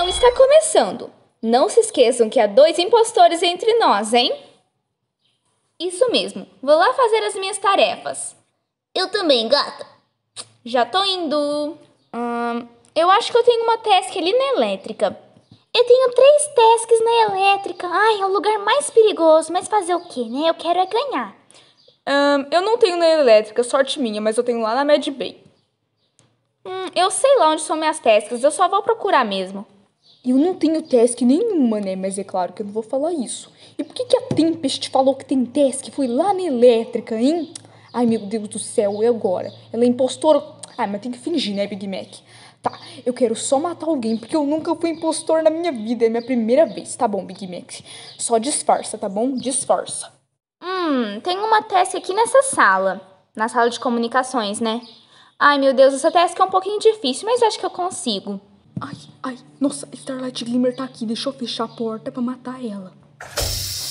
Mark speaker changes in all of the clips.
Speaker 1: Então está começando. Não se esqueçam que há dois impostores entre nós, hein? Isso mesmo. Vou lá fazer as minhas tarefas. Eu também, gata. Já tô indo. Hum, eu acho que eu tenho uma task ali na elétrica. Eu tenho três tasks na elétrica. Ai, é o lugar mais perigoso. Mas fazer o quê, né? Eu quero é ganhar. Hum, eu não tenho na elétrica, sorte minha, mas eu tenho lá na Med Bay. Hum, eu sei lá onde são minhas tasks. Eu só vou procurar mesmo. Eu não tenho task nenhuma, né? Mas é claro que eu não vou falar isso. E por que, que a Tempest falou que tem task? Foi lá na elétrica, hein? Ai, meu Deus do céu, e agora? Ela é impostora. Ai, ah, mas tem que fingir, né, Big Mac? Tá, eu quero só matar alguém, porque eu nunca fui impostor na minha vida. É minha primeira vez. Tá bom, Big Mac. Só disfarça, tá bom? Disfarça. Hum, tem uma task aqui nessa sala. Na sala de comunicações, né? Ai, meu Deus, essa task é um pouquinho difícil, mas acho que eu consigo. Ai, ai. Nossa, Starlight Glimmer tá aqui. Deixa eu fechar a porta pra matar ela.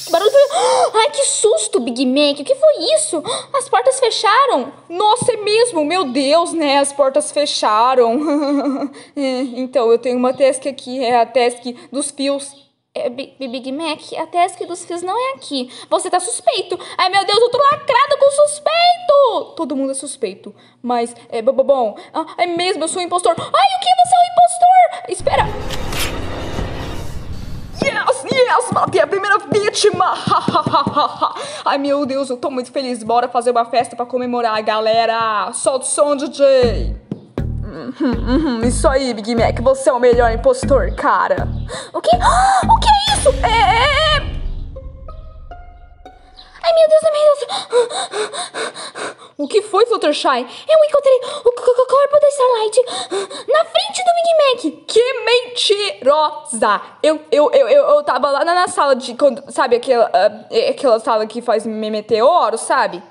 Speaker 1: Que barulho foi... Ai, que susto, Big Mac. O que foi isso? As portas fecharam. Nossa, é mesmo. Meu Deus, né? As portas fecharam. é, então, eu tenho uma task aqui. É a task dos fios. É, Big Mac, a task dos fios não é aqui. Você tá suspeito. Ai, meu Deus, eu tô lacrado com suspeito. Todo mundo é suspeito. Mas, é, bom, ah, é mesmo, eu sou um impostor. Ai, o que você Espera! Yes, yes, matei a primeira vítima! Ai meu Deus, eu tô muito feliz. Bora fazer uma festa pra comemorar, galera! Solta o som, DJ! Uhum, uhum, isso aí, Big Mac, você é o melhor impostor, cara. O que? O que é isso? É, é, é, é... Ai meu Deus, ai meu Deus! O que foi, Fluttershy? Eu encontrei o corpo da Starlight ah, na frente do Big Mac. Que mentirosa! Eu, eu, eu, eu, eu tava lá na sala de... Quando, sabe aquela, uh, aquela sala que faz meteoro, sabe?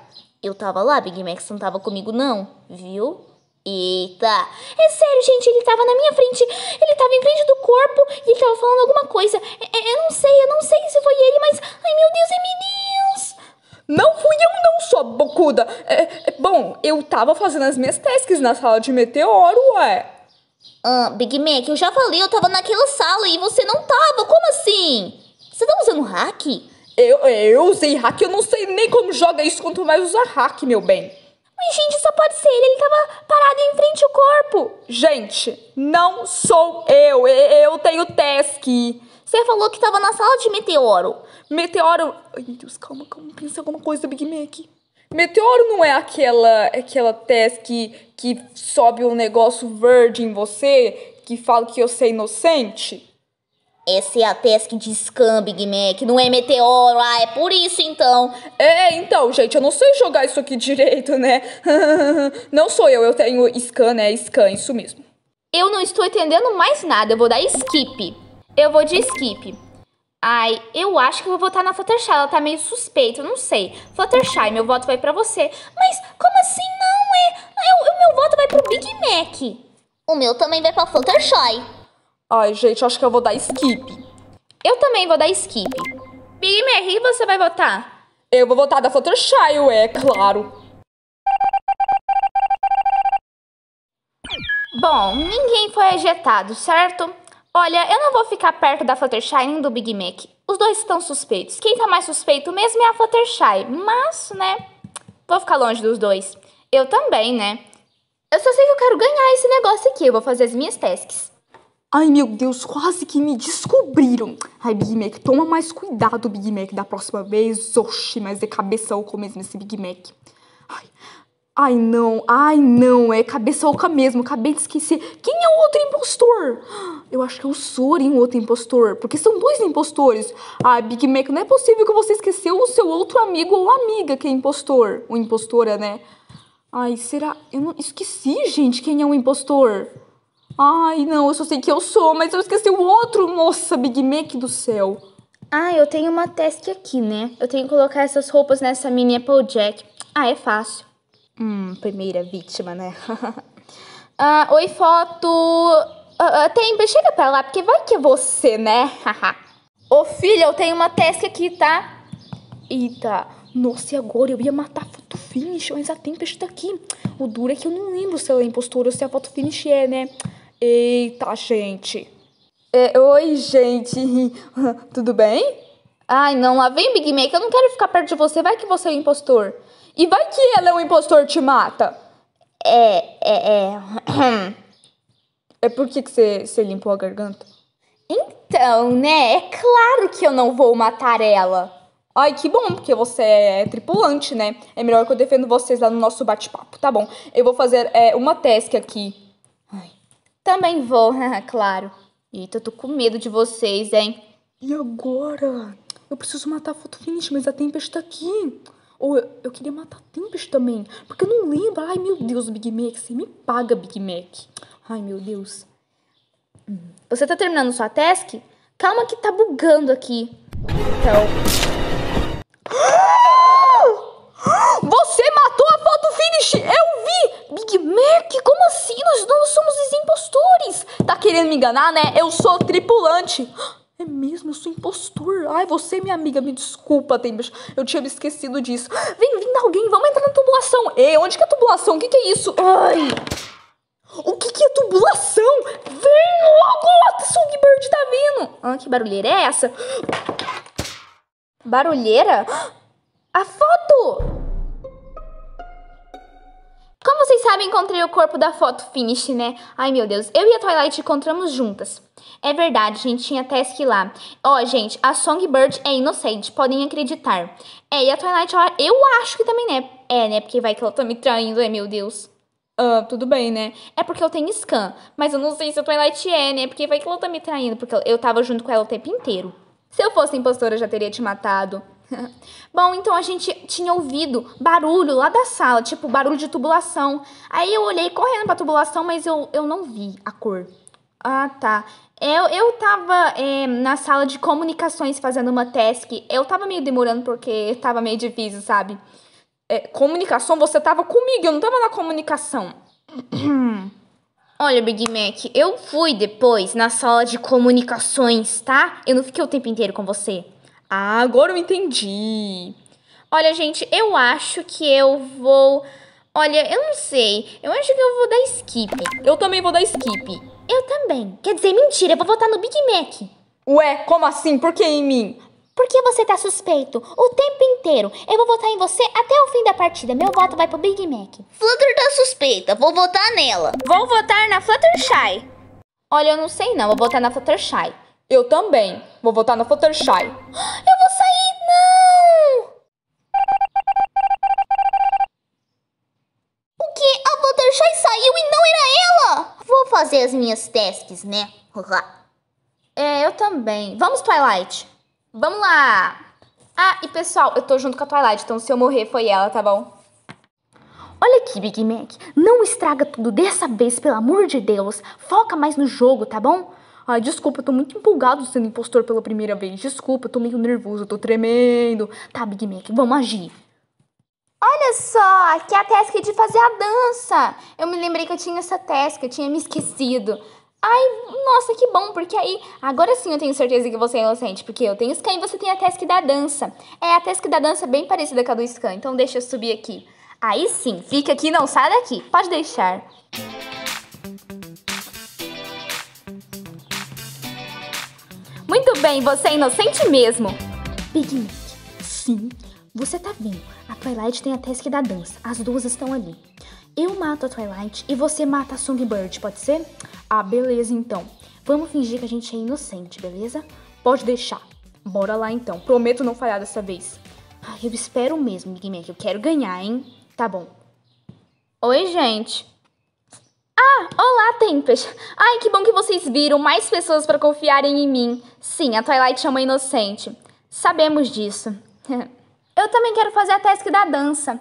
Speaker 1: Eu tava lá, Big Mac não tava comigo não, viu? Eita! É sério, gente, ele tava na minha frente. Ele tava em frente do corpo e ele tava falando alguma coisa. eu, é, é, eu não sei, eu não sei se foi ele, mas... Ai, meu Deus, é menino! Não fui eu não, sua bocuda. É, é, bom, eu tava fazendo as minhas tasks na sala de meteoro, ué. Ah, Big Mac, eu já falei, eu tava naquela sala e você não tava. Como assim? Você tá usando hack? Eu, eu usei hack, eu não sei nem como joga isso, quanto mais usar hack, meu bem. Mas, gente, só pode ser ele, ele tava parado em frente ao corpo. Gente, não sou eu, eu tenho task. Você falou que estava na sala de meteoro. Meteoro. Ai, meu Deus, calma, calma. Pensa alguma coisa, Big Mac. Meteoro não é aquela é aquela teste que, que sobe um negócio verde em você que fala que eu sou é inocente? Essa é a teste que diz Scam, Big Mac. Não é meteoro. Ah, é por isso então. É, então, gente, eu não sei jogar isso aqui direito, né? não sou eu, eu tenho Scan, né? Scan, isso mesmo. Eu não estou entendendo mais nada. Eu vou dar skip. Eu vou de skip. Ai, eu acho que vou votar na Fluttershy. Ela tá meio suspeita, eu não sei. Fluttershy, meu voto vai pra você. Mas como assim não é? Eu, o meu voto vai pro Big Mac. O meu também vai pra Fluttershy. Ai, gente, acho que eu vou dar skip. Eu também vou dar skip. Big Mac, e você vai votar? Eu vou votar da Fluttershy, é claro. Bom, ninguém foi ejetado, certo? Olha, eu não vou ficar perto da Fluttershy nem do Big Mac. Os dois estão suspeitos. Quem tá mais suspeito mesmo é a Fluttershy. Mas, né, vou ficar longe dos dois. Eu também, né? Eu só sei que eu quero ganhar esse negócio aqui. Eu vou fazer as minhas tasks. Ai, meu Deus, quase que me descobriram. Ai, Big Mac, toma mais cuidado, Big Mac, da próxima vez. Oxi, mas de cabeça eu mesmo esse Big Mac. Ai não, ai não, é cabeça oca mesmo, acabei de esquecer. Quem é o outro impostor? Eu acho que é o Sorin, o outro impostor, porque são dois impostores. ah Big Mac, não é possível que você esqueceu o seu outro amigo ou amiga que é impostor. Ou impostora, né? Ai, será? Eu não esqueci, gente, quem é o impostor. Ai, não, eu só sei que eu sou, mas eu esqueci o outro, moça, Big Mac do céu. Ah, eu tenho uma task aqui, né? Eu tenho que colocar essas roupas nessa mini apple jack, Ah, é fácil. Hum, primeira vítima, né? ah, oi, foto. Uh, tem, chega pra lá, porque vai que é você, né? Ô, filha, eu tenho uma task aqui, tá? Eita, nossa, e agora? Eu ia matar a foto finish, mas a Tempest tá aqui. O duro é que eu não lembro se ela é impostora ou se a foto finish é, né? Eita, gente. É, oi, gente. Tudo bem? Ai, não, lá vem Big Mac, eu não quero ficar perto de você, vai que você é impostor. E vai que ela é um impostor te mata. É, é, é. É por que você você limpou a garganta? Então, né? É claro que eu não vou matar ela. Ai, que bom, porque você é tripulante, né? É melhor que eu defendo vocês lá no nosso bate-papo. Tá bom, eu vou fazer é, uma task aqui. Ai. Também vou, claro. Eita, eu tô com medo de vocês, hein? E agora? Eu preciso matar a fotofinish, mas a Tempest tá aqui. Ou eu, eu queria matar tempos também, porque eu não lembro. Ai, meu Deus, Big Mac, você me paga, Big Mac. Ai, meu Deus. Você tá terminando sua task? Calma que tá bugando aqui. Então... Você matou a foto finish! Eu vi! Big Mac, como assim? Nós não somos impostores! Tá querendo me enganar, né? Eu sou tripulante! É mesmo, eu sou impostor. Ai, você, minha amiga, me desculpa, Tembas. Eu tinha me esquecido disso. Vem, vindo alguém, vamos entrar na tubulação. Ei, onde que é a tubulação? O que, que é isso? Ai. O que, que é tubulação? Vem logo, Songbird tá vindo. Ah, que barulheira é essa? Barulheira? A foto! como vocês sabem, encontrei o corpo da foto finish, né? Ai, meu Deus. Eu e a Twilight encontramos juntas. É verdade, gente. Tinha até lá. Ó, gente, a Songbird é inocente. Podem acreditar. É, e a Twilight, eu acho que também, né? É, né? Porque vai que ela tá me traindo, ai, meu Deus. Ah, tudo bem, né? É porque eu tenho scan. Mas eu não sei se a Twilight é, né? Porque vai que ela tá me traindo. Porque eu tava junto com ela o tempo inteiro. Se eu fosse impostora, eu já teria te matado. Bom, então a gente tinha ouvido barulho lá da sala, tipo barulho de tubulação. Aí eu olhei correndo pra tubulação, mas eu, eu não vi a cor. Ah, tá. Eu, eu tava é, na sala de comunicações fazendo uma task. Eu tava meio demorando porque tava meio difícil, sabe? É, comunicação, você tava comigo, eu não tava na comunicação. Olha, Big Mac, eu fui depois na sala de comunicações, tá? Eu não fiquei o tempo inteiro com você. Ah, agora eu entendi. Olha, gente, eu acho que eu vou. Olha, eu não sei. Eu acho que eu vou dar skip. Eu também vou dar skip. Eu também. Quer dizer, mentira, eu vou votar no Big Mac. Ué, como assim? Por que em mim? Porque você tá suspeito o tempo inteiro. Eu vou votar em você até o fim da partida. Meu voto vai pro Big Mac. Flutter tá suspeita. Vou votar nela. Vou votar na Fluttershy. Olha, eu não sei não. Vou votar na Fluttershy. Eu também. Vou votar na Fluttershy. Eu vou sair! Não! O que? A Fluttershy saiu e não era ela! Vou fazer as minhas testes, né? é, eu também. Vamos, Twilight. Vamos lá! Ah, e pessoal, eu tô junto com a Twilight, então se eu morrer foi ela, tá bom? Olha aqui, Big Mac, não estraga tudo dessa vez, pelo amor de Deus. Foca mais no jogo, tá bom? Ai, desculpa, eu tô muito empolgado sendo impostor pela primeira vez. Desculpa, eu tô meio nervoso, eu tô tremendo. Tá, Big Mac, vamos agir. Olha só, aqui é a task de fazer a dança. Eu me lembrei que eu tinha essa task, eu tinha me esquecido. Ai, nossa, que bom, porque aí agora sim eu tenho certeza que você é inocente, porque eu tenho Scan e você tem a task da dança. É, a task da dança é bem parecida com a do Scan, então deixa eu subir aqui. Aí sim, fica aqui, não sai daqui, pode deixar. bem, você é inocente mesmo. Big Mac, sim, você tá vendo. A Twilight tem a Task da dança. As duas estão ali. Eu mato a Twilight e você mata a Songbird, pode ser? Ah, beleza então. Vamos fingir que a gente é inocente, beleza? Pode deixar. Bora lá então. Prometo não falhar dessa vez. Ai, eu espero mesmo, Big Mac. Eu quero ganhar, hein? Tá bom. Oi, gente. Ah, olá, Tempest! Ai, que bom que vocês viram mais pessoas para confiarem em mim. Sim, a Twilight é uma inocente. Sabemos disso. Eu também quero fazer a task da dança.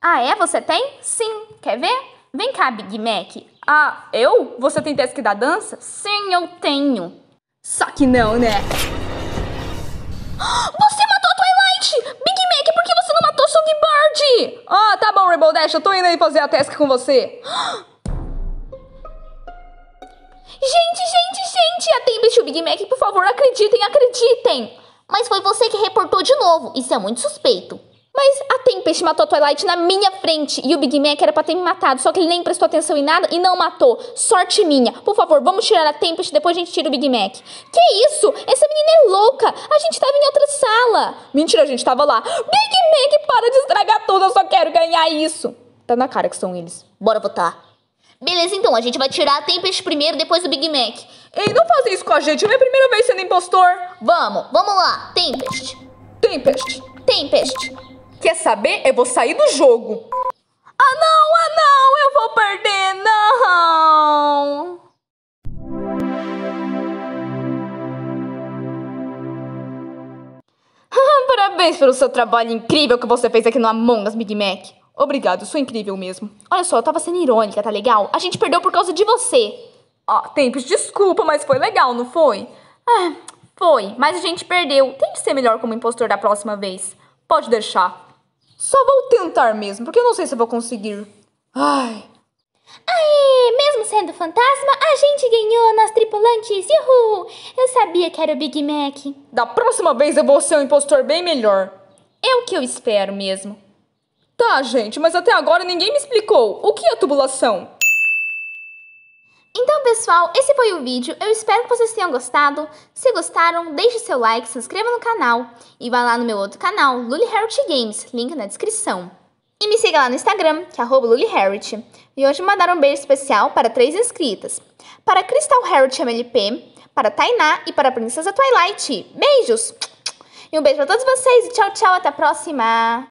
Speaker 1: Ah, é? Você tem? Sim. Quer ver? Vem cá, Big Mac. Ah, eu? Você tem task da dança? Sim, eu tenho. Só que não, né? Você matou a Twilight! Big Mac, por que você não matou Songbird? Ah, tá bom, Rainbow Dash, eu tô indo aí fazer a task com você. Gente, gente, gente! e o Big Mac, por favor, acreditem, acreditem! Mas foi você que reportou de novo, isso é muito suspeito. Mas a Tempest matou a Twilight na minha frente e o Big Mac era pra ter me matado, só que ele nem prestou atenção em nada e não matou. Sorte minha. Por favor, vamos tirar a Tempest, depois a gente tira o Big Mac. Que isso? Essa menina é louca! A gente tava em outra sala. Mentira, a gente tava lá. Big Mac, para de estragar tudo, eu só quero ganhar isso. Tá na cara que são eles. Bora votar. Beleza, então, a gente vai tirar a Tempest primeiro, depois o Big Mac. Ei, não faz isso com a gente, não é a primeira vez sendo impostor. Vamos, vamos lá. Tempest. Tempest. Tempest. Quer saber? Eu vou sair do jogo. Ah não, ah não, eu vou perder, não. Parabéns pelo seu trabalho incrível que você fez aqui no Among Us Big Mac. Obrigado, sou incrível mesmo. Olha só, eu tava sendo irônica, tá legal? A gente perdeu por causa de você. Ó, oh, desculpa, mas foi legal, não foi? Ah, foi, mas a gente perdeu. Tente ser melhor como impostor da próxima vez. Pode deixar. Só vou tentar mesmo, porque eu não sei se eu vou conseguir. Ai. Aê, mesmo sendo fantasma, a gente ganhou nós tripulantes, uhul! Eu sabia que era o Big Mac. Da próxima vez eu vou ser um impostor bem melhor. É o que eu espero mesmo. Tá, gente, mas até agora ninguém me explicou o que é tubulação. Então, pessoal, esse foi o vídeo. Eu espero que vocês tenham gostado. Se gostaram, deixe seu like, se inscreva no canal e vá lá no meu outro canal, Luli Harriet Games, link na descrição. E me siga lá no Instagram, que é @luliharriet. E hoje mandar um beijo especial para três inscritas. Para Crystal Harriet MLP, para Tainá e para a Princesa Twilight. Beijos! E um beijo para todos vocês e tchau, tchau, até a próxima!